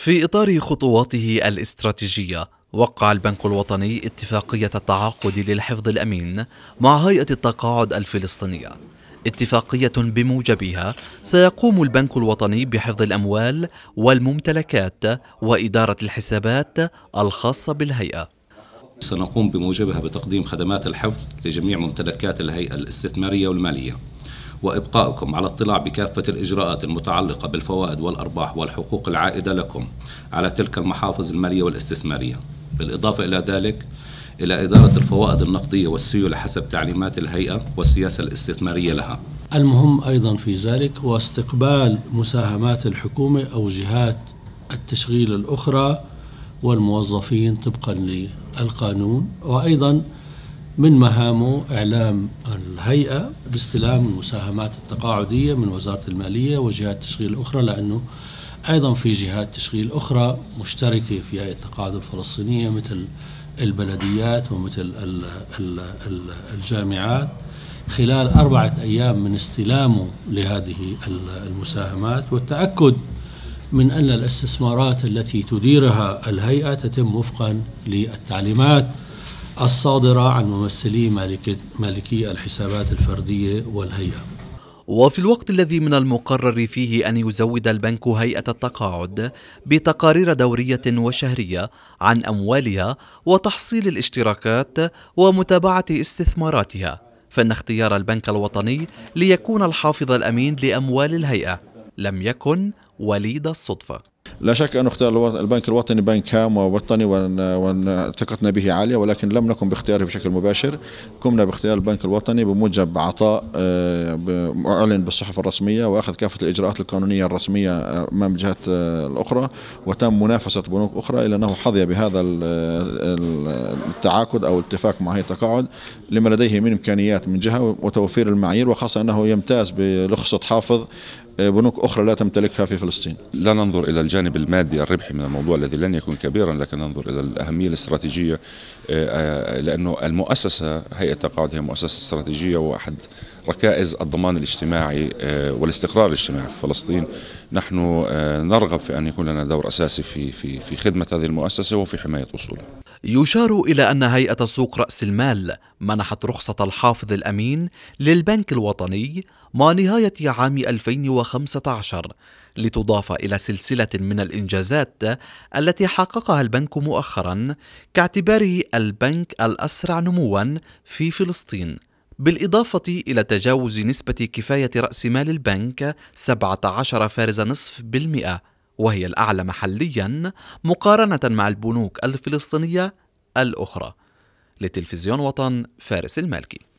في إطار خطواته الاستراتيجية وقع البنك الوطني اتفاقية التعاقد للحفظ الأمين مع هيئة التقاعد الفلسطينية اتفاقية بموجبها سيقوم البنك الوطني بحفظ الأموال والممتلكات وإدارة الحسابات الخاصة بالهيئة سنقوم بموجبها بتقديم خدمات الحفظ لجميع ممتلكات الهيئة الاستثمارية والمالية وإبقاؤكم على اطلاع بكافة الإجراءات المتعلقة بالفوائد والأرباح والحقوق العائدة لكم على تلك المحافظ المالية والاستثمارية بالإضافة إلى ذلك إلى إدارة الفوائد النقدية والسيولة حسب تعليمات الهيئة والسياسة الاستثمارية لها المهم أيضا في ذلك هو استقبال مساهمات الحكومة أو جهات التشغيل الأخرى والموظفين طبقا للقانون وأيضا من مهامه إعلام الهيئة باستلام المساهمات التقاعدية من وزارة المالية وجهات تشغيل أخرى لأنه أيضا في جهات تشغيل أخرى مشتركة في هيئة التقاعد الفلسطينية مثل البلديات ومثل الجامعات خلال أربعة أيام من استلامه لهذه المساهمات والتأكد من أن الاستثمارات التي تديرها الهيئة تتم وفقا للتعليمات الصادرة عن ممثلي مالكي الحسابات الفردية والهيئة وفي الوقت الذي من المقرر فيه أن يزود البنك هيئة التقاعد بتقارير دورية وشهرية عن أموالها وتحصيل الاشتراكات ومتابعة استثماراتها فإن اختيار البنك الوطني ليكون الحافظ الأمين لأموال الهيئة لم يكن وليد الصدفة لا شك أن اختيار البنك الوطني بنك هام ووطني وثقتنا به عالية ولكن لم نكن باختياره بشكل مباشر قمنا باختيار البنك الوطني بموجب عطاء آه، أعلن بالصحف الرسمية وأخذ كافة الإجراءات القانونية الرسمية آه، أمام الجهات آه، الأخرى وتم منافسة بنوك أخرى إلا أنه حظي بهذا التعاقد أو الاتفاق مع هيئة التقاعد لما لديه من إمكانيات من جهة وتوفير المعايير وخاصة أنه يمتاز برخصة حافظ بنوك أخرى لا تمتلكها في فلسطين لا ننظر إلى الجانب المادي الربحي من الموضوع الذي لن يكون كبيرا لكن ننظر إلى الأهمية الاستراتيجية آه، آه، لأنه المؤسسة هيئة التقاعد هي مؤسسة استراتيجية وأحد ركائز الضمان الاجتماعي آه، والاستقرار الاجتماعي في فلسطين نحن نرغب في أن يكون لنا دور أساسي في, في, في خدمة هذه المؤسسة وفي حماية أصولها يشار إلى أن هيئة سوق رأس المال منحت رخصة الحافظ الأمين للبنك الوطني مع نهاية عام 2015 لتضاف إلى سلسلة من الإنجازات التي حققها البنك مؤخرا كاعتباره البنك الأسرع نموا في فلسطين بالإضافة إلى تجاوز نسبة كفاية رأس مال البنك 17 فارز نصف بالمئة وهي الأعلى محليا مقارنة مع البنوك الفلسطينية الأخرى لتلفزيون وطن فارس المالكي